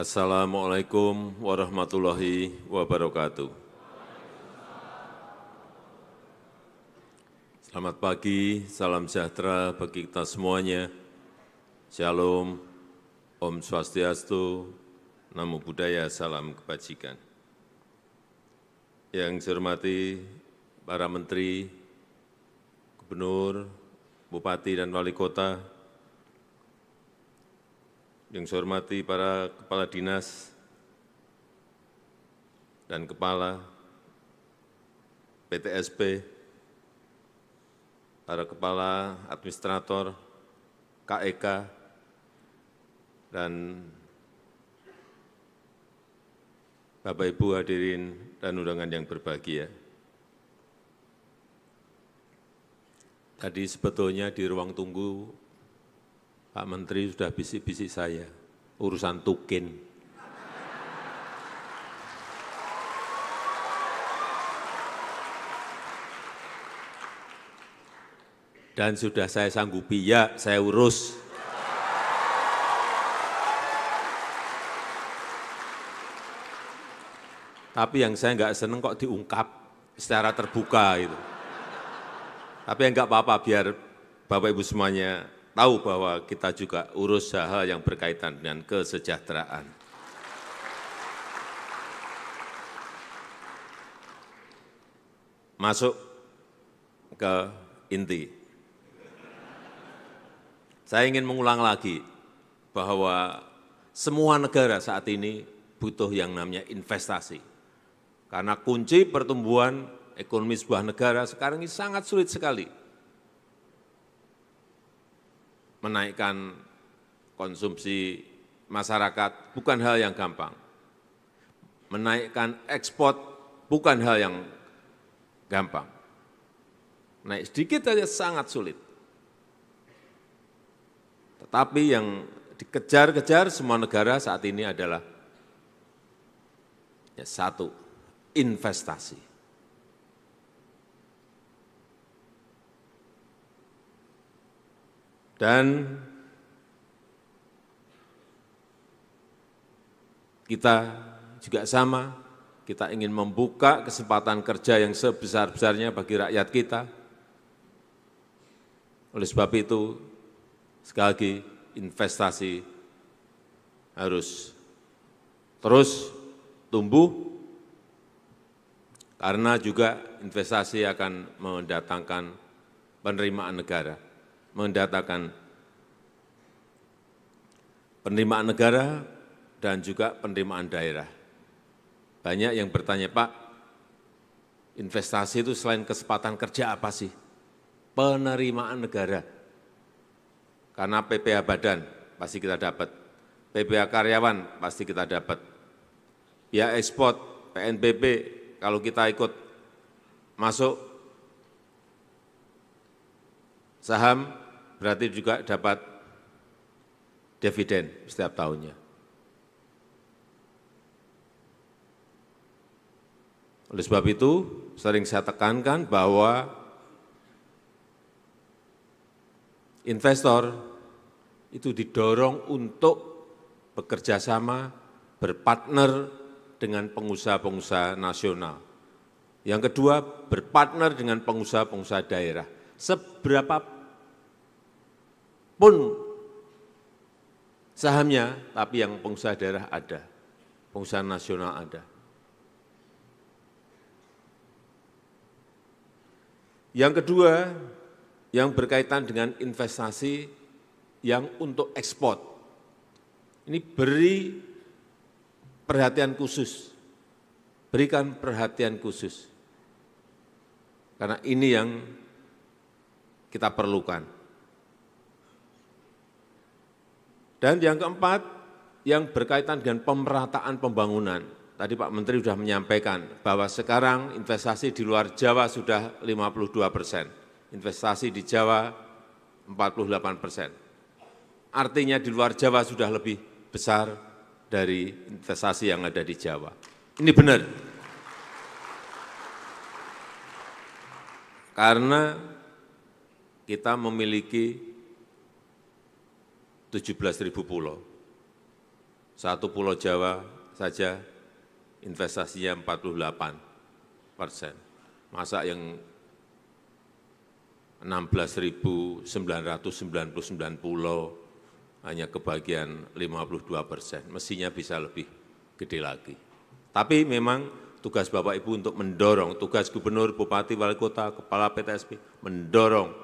Assalamu'alaikum warahmatullahi wabarakatuh. Selamat pagi, salam sejahtera bagi kita semuanya. Shalom, Om Swastiastu, Namo Buddhaya, salam kebajikan. Yang saya hormati para menteri, gubernur, bupati, dan wali kota, yang saya hormati para kepala dinas dan kepala PTSP, para kepala administrator KEK, e dan Bapak Ibu hadirin dan undangan yang berbahagia. Tadi sebetulnya di ruang tunggu Pak Menteri sudah bisik-bisik saya, urusan tukin. Dan sudah saya sanggupi, ya saya urus. Tapi yang saya nggak seneng kok diungkap secara terbuka itu. Tapi enggak apa-apa biar Bapak Ibu semuanya tahu bahwa kita juga urus hal-hal yang berkaitan dengan kesejahteraan. Masuk ke inti. Saya ingin mengulang lagi bahwa semua negara saat ini butuh yang namanya investasi. Karena kunci pertumbuhan ekonomi sebuah negara sekarang ini sangat sulit sekali menaikkan konsumsi masyarakat bukan hal yang gampang. Menaikkan ekspor bukan hal yang gampang. Naik sedikit saja sangat sulit. Tetapi yang dikejar-kejar semua negara saat ini adalah ya satu, investasi. dan kita juga sama, kita ingin membuka kesempatan kerja yang sebesar-besarnya bagi rakyat kita. Oleh sebab itu, sekali lagi, investasi harus terus tumbuh, karena juga investasi akan mendatangkan penerimaan negara mendatakan penerimaan negara dan juga penerimaan daerah. Banyak yang bertanya, Pak, investasi itu selain kesempatan kerja apa sih? Penerimaan negara. Karena PPH badan pasti kita dapat, PPH karyawan pasti kita dapat, biaya ekspor, PNBP, kalau kita ikut masuk saham berarti juga dapat dividen setiap tahunnya. Oleh sebab itu, sering saya tekankan bahwa investor itu didorong untuk bekerja sama, berpartner dengan pengusaha-pengusaha nasional. Yang kedua, berpartner dengan pengusaha-pengusaha daerah. Seberapa pun sahamnya, tapi yang pengusaha daerah ada, pengusaha nasional ada. Yang kedua, yang berkaitan dengan investasi yang untuk ekspor. Ini beri perhatian khusus, berikan perhatian khusus. Karena ini yang kita perlukan. Dan yang keempat, yang berkaitan dengan pemerataan pembangunan. Tadi Pak Menteri sudah menyampaikan bahwa sekarang investasi di luar Jawa sudah 52 persen, investasi di Jawa 48 persen. Artinya di luar Jawa sudah lebih besar dari investasi yang ada di Jawa. Ini benar. Karena kita memiliki 17 ribu pulau. Satu pulau Jawa saja investasinya 48 persen. Masa yang 16.999 pulau hanya kebagian 52 persen. Mestinya bisa lebih gede lagi. Tapi memang tugas Bapak Ibu untuk mendorong, tugas Gubernur, Bupati, Wali Kota, Kepala PTSP, mendorong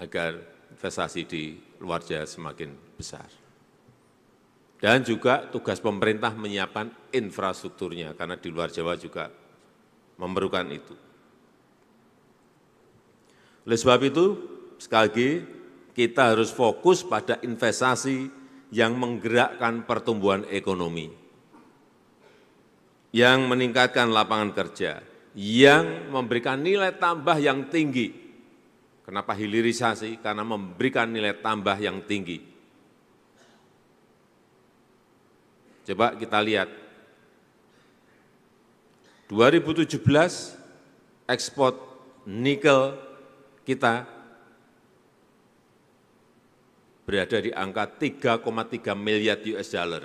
agar investasi di luar Jawa semakin besar. Dan juga tugas pemerintah menyiapkan infrastrukturnya, karena di luar Jawa juga memerlukan itu. Oleh sebab itu, sekali lagi, kita harus fokus pada investasi yang menggerakkan pertumbuhan ekonomi, yang meningkatkan lapangan kerja, yang memberikan nilai tambah yang tinggi. Kenapa hilirisasi? Karena memberikan nilai tambah yang tinggi Coba kita lihat. 2017 ekspor nikel kita berada di angka 3,3 miliar US dollar.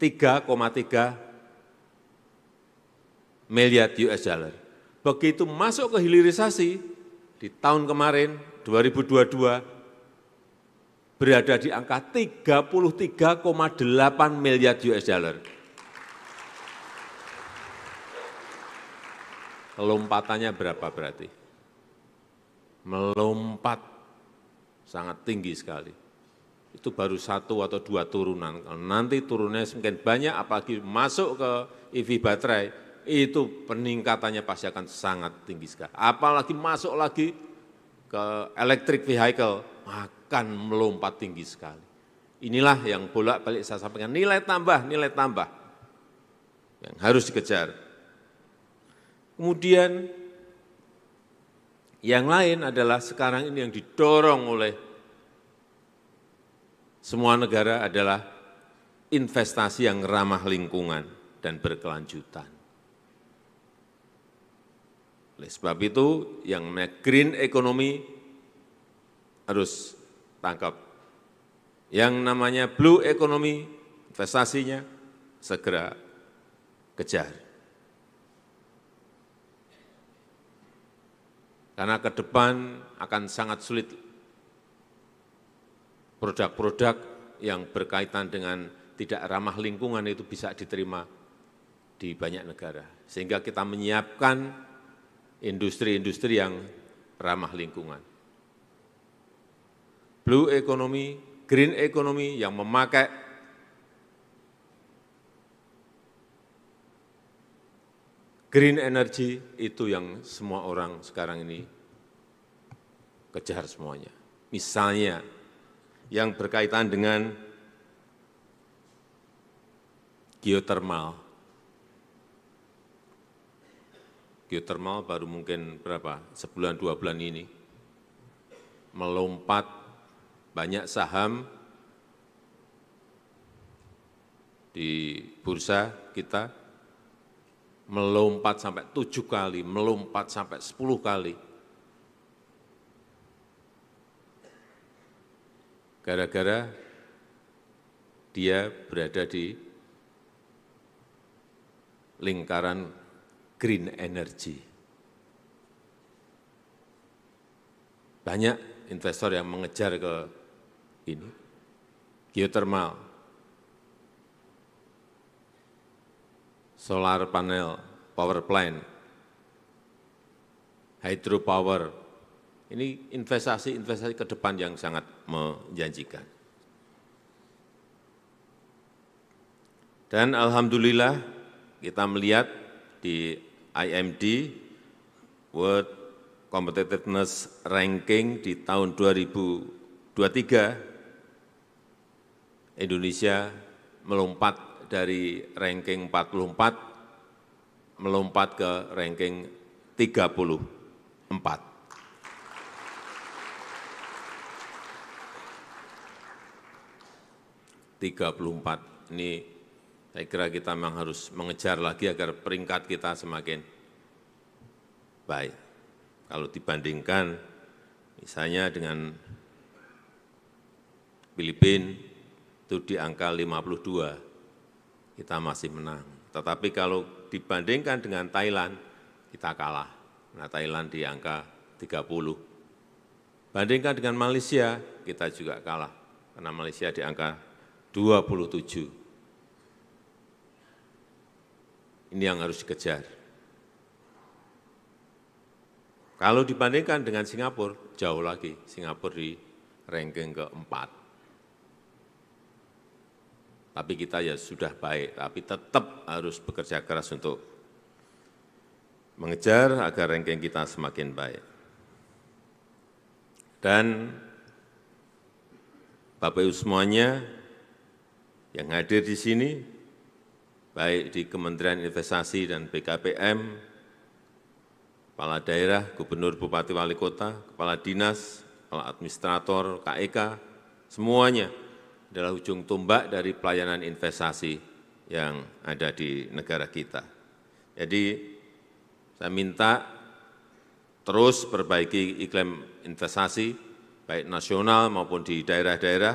3,3 miliar US dollar. Begitu masuk ke hilirisasi di tahun kemarin 2022 berada di angka 33,8 miliar US dollar. Lompatannya berapa berarti? Melompat sangat tinggi sekali. Itu baru satu atau dua turunan. Nanti turunnya semakin banyak, apalagi masuk ke EV baterai, itu peningkatannya pasti akan sangat tinggi sekali. Apalagi masuk lagi ke electric vehicle, akan melompat tinggi sekali. Inilah yang bolak-balik saya sampaikan, nilai tambah, nilai tambah yang harus dikejar. Kemudian yang lain adalah sekarang ini yang didorong oleh semua negara adalah investasi yang ramah lingkungan dan berkelanjutan. Oleh sebab itu, yang green economy harus tangkap. Yang namanya blue economy, investasinya segera kejar. Karena ke depan akan sangat sulit produk-produk yang berkaitan dengan tidak ramah lingkungan itu bisa diterima di banyak negara. Sehingga kita menyiapkan industri-industri yang ramah lingkungan blue economy, green economy yang memakai green energy itu yang semua orang sekarang ini kejar semuanya. Misalnya yang berkaitan dengan geothermal. Geothermal baru mungkin berapa, sebulan dua bulan ini, melompat banyak saham di bursa kita melompat sampai tujuh kali, melompat sampai sepuluh kali. Gara-gara dia berada di lingkaran green energy. Banyak investor yang mengejar ke ini, geothermal, solar panel, power plant, hydropower, ini investasi-investasi ke depan yang sangat menjanjikan. Dan Alhamdulillah kita melihat di IMD World Competitiveness Ranking di tahun 2023 Indonesia melompat dari ranking 44 melompat ke ranking 34. Tiga puluh empat ini saya kira kita memang harus mengejar lagi agar peringkat kita semakin baik. Kalau dibandingkan misalnya dengan Filipina, itu di angka 52, kita masih menang. Tetapi kalau dibandingkan dengan Thailand, kita kalah. Nah, Thailand di angka 30. Bandingkan dengan Malaysia, kita juga kalah. Karena Malaysia di angka 27. Ini yang harus dikejar. Kalau dibandingkan dengan Singapura, jauh lagi. Singapura di ranking keempat tapi kita ya sudah baik, tapi tetap harus bekerja keras untuk mengejar agar ranking kita semakin baik. Dan Bapak-Ibu semuanya yang hadir di sini, baik di Kementerian Investasi dan BKPM, Kepala Daerah, Gubernur, Bupati, Wali Kota, Kepala Dinas, Kepala Administrator, KEK, e semuanya, adalah ujung tombak dari pelayanan investasi yang ada di negara kita. Jadi saya minta terus perbaiki iklim investasi, baik nasional maupun di daerah-daerah,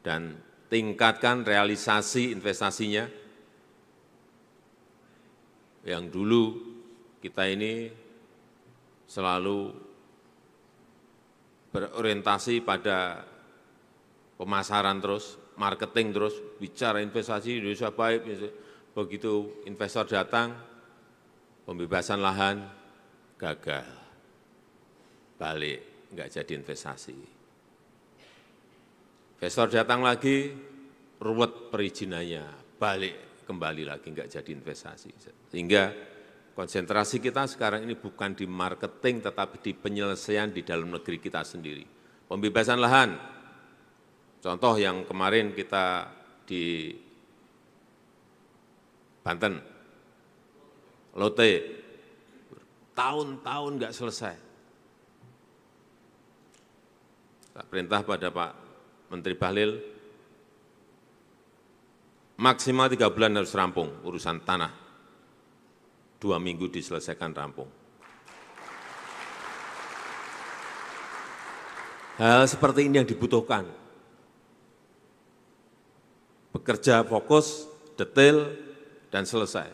dan tingkatkan realisasi investasinya. Yang dulu kita ini selalu berorientasi pada pemasaran terus, marketing terus, bicara investasi Indonesia baik, begitu investor datang, pembebasan lahan gagal, balik, enggak jadi investasi. Investor datang lagi, ruwet perizinannya, balik kembali lagi, enggak jadi investasi. Sehingga konsentrasi kita sekarang ini bukan di marketing, tetapi di penyelesaian di dalam negeri kita sendiri. Pembebasan lahan, Contoh yang kemarin kita di Banten, Lote, tahun-tahun nggak selesai. Tak perintah pada Pak Menteri Bahlil, maksimal tiga bulan harus rampung urusan tanah. Dua minggu diselesaikan rampung. Hal seperti ini yang dibutuhkan bekerja fokus, detail, dan selesai.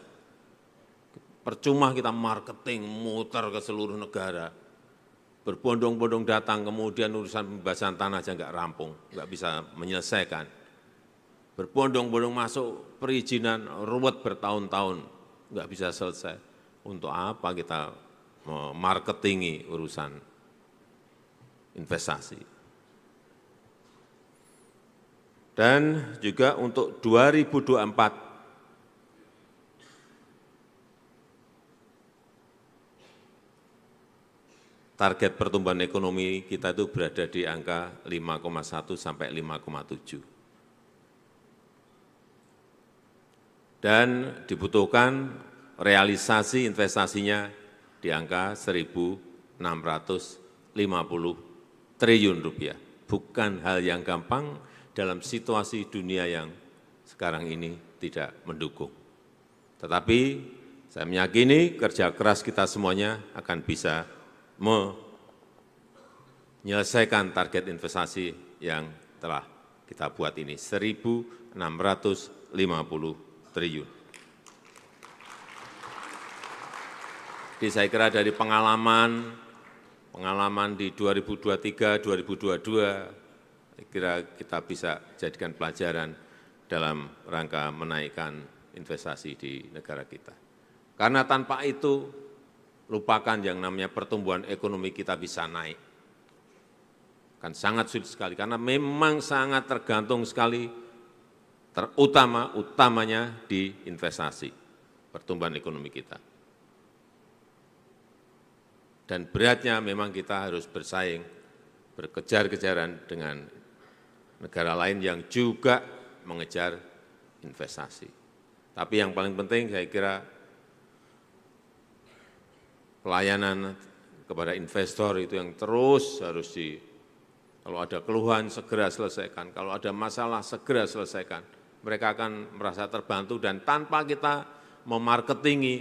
Percuma kita marketing, muter ke seluruh negara, berbondong-bondong datang, kemudian urusan pembahasan tanah aja nggak rampung, nggak bisa menyelesaikan. Berbondong-bondong masuk perizinan, ruwet bertahun-tahun, nggak bisa selesai. Untuk apa kita marketingi urusan investasi? dan juga untuk 2024 target pertumbuhan ekonomi kita itu berada di angka 5,1 sampai 5,7. Dan dibutuhkan realisasi investasinya di angka 1.650 triliun rupiah. Bukan hal yang gampang, dalam situasi dunia yang sekarang ini tidak mendukung. Tetapi saya meyakini kerja keras kita semuanya akan bisa menyelesaikan target investasi yang telah kita buat ini, 1.650 triliun. Jadi saya kira dari pengalaman, pengalaman di 2023, 2022, saya kira kita bisa jadikan pelajaran dalam rangka menaikkan investasi di negara kita. Karena tanpa itu, lupakan yang namanya pertumbuhan ekonomi kita bisa naik. Kan sangat sulit sekali, karena memang sangat tergantung sekali, terutama utamanya di investasi, pertumbuhan ekonomi kita. Dan beratnya memang kita harus bersaing, berkejar-kejaran dengan negara lain yang juga mengejar investasi. Tapi yang paling penting saya kira pelayanan kepada investor itu yang terus harus di kalau ada keluhan segera selesaikan, kalau ada masalah segera selesaikan. Mereka akan merasa terbantu dan tanpa kita memarketingi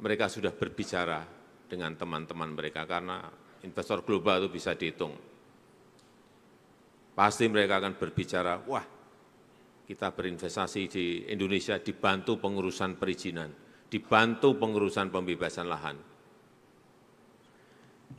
mereka sudah berbicara dengan teman-teman mereka karena investor global itu bisa dihitung pasti mereka akan berbicara, wah kita berinvestasi di Indonesia dibantu pengurusan perizinan, dibantu pengurusan pembebasan lahan.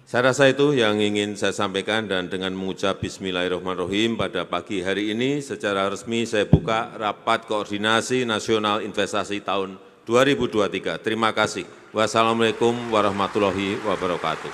Saya rasa itu yang ingin saya sampaikan dan dengan mengucap bismillahirrahmanirrahim pada pagi hari ini secara resmi saya buka rapat koordinasi nasional investasi tahun 2023. Terima kasih. Wassalamualaikum warahmatullahi wabarakatuh.